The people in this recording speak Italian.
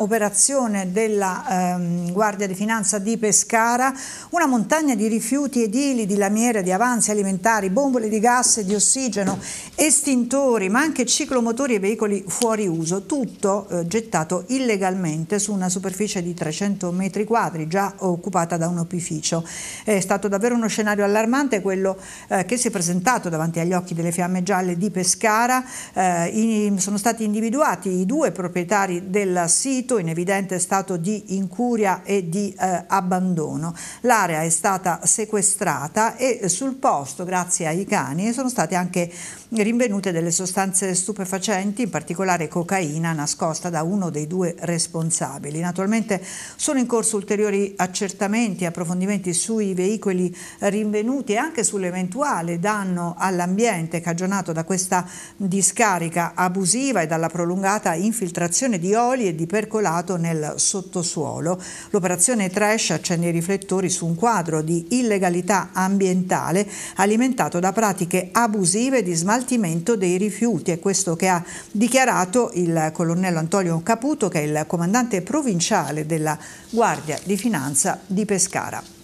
operazione della ehm, Guardia di Finanza di Pescara, una montagna di rifiuti edili, di lamiere, di avanzi alimentari, bombole di gas e di ossigeno, estintori, ma anche ciclomotori e veicoli fuori uso, tutto eh, gettato illegalmente su una superficie di 300 metri quadri già occupata da un opificio. È stato davvero uno scenario allarmante quello eh, che si è presentato davanti agli occhi delle fiamme gialle di Pescara, eh, in, sono stati individuati i due proprietari del sito affitto in evidente stato di incuria e di eh, abbandono. L'area è stata sequestrata e sul posto, grazie ai cani, sono state anche rinvenute delle sostanze stupefacenti, in particolare cocaina nascosta da uno dei due responsabili. Naturalmente sono in corso ulteriori accertamenti e approfondimenti sui veicoli rinvenuti e anche sull'eventuale danno all'ambiente cagionato da questa discarica abusiva e dalla prolungata infiltrazione di oli e di percorrenza spopolato nel sottosuolo. L'operazione Trash accende i riflettori su un quadro di illegalità ambientale alimentato da pratiche abusive di smaltimento dei rifiuti. È questo che ha dichiarato il colonnello Antonio Caputo, che è il comandante provinciale della Guardia di Finanza di Pescara.